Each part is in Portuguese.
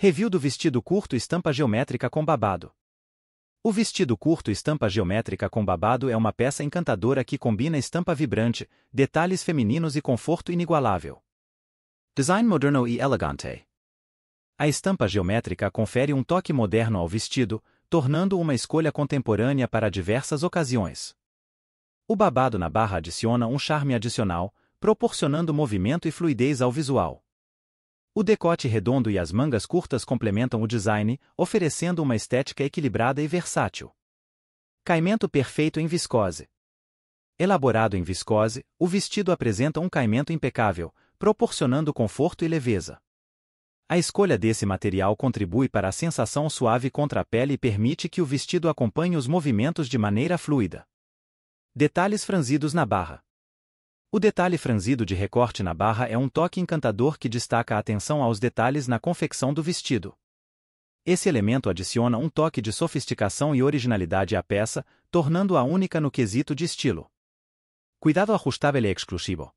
Review do vestido curto estampa geométrica com babado. O vestido curto estampa geométrica com babado é uma peça encantadora que combina estampa vibrante, detalhes femininos e conforto inigualável. Design moderno e elegante. A estampa geométrica confere um toque moderno ao vestido, tornando uma escolha contemporânea para diversas ocasiões. O babado na barra adiciona um charme adicional, proporcionando movimento e fluidez ao visual. O decote redondo e as mangas curtas complementam o design, oferecendo uma estética equilibrada e versátil. Caimento perfeito em viscose. Elaborado em viscose, o vestido apresenta um caimento impecável, proporcionando conforto e leveza. A escolha desse material contribui para a sensação suave contra a pele e permite que o vestido acompanhe os movimentos de maneira fluida. Detalhes franzidos na barra. O detalhe franzido de recorte na barra é um toque encantador que destaca a atenção aos detalhes na confecção do vestido. Esse elemento adiciona um toque de sofisticação e originalidade à peça, tornando-a única no quesito de estilo. Cuidado ajustável e exclusivo.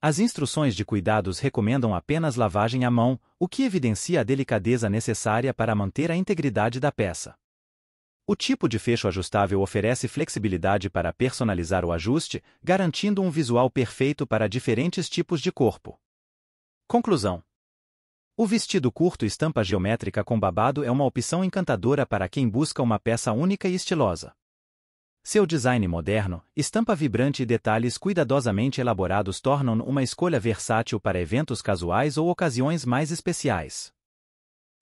As instruções de cuidados recomendam apenas lavagem à mão, o que evidencia a delicadeza necessária para manter a integridade da peça. O tipo de fecho ajustável oferece flexibilidade para personalizar o ajuste, garantindo um visual perfeito para diferentes tipos de corpo. Conclusão: O vestido curto estampa geométrica com babado é uma opção encantadora para quem busca uma peça única e estilosa. Seu design moderno, estampa vibrante e detalhes cuidadosamente elaborados tornam uma escolha versátil para eventos casuais ou ocasiões mais especiais.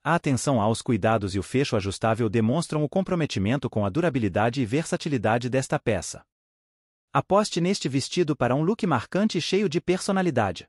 A atenção aos cuidados e o fecho ajustável demonstram o comprometimento com a durabilidade e versatilidade desta peça. Aposte neste vestido para um look marcante e cheio de personalidade.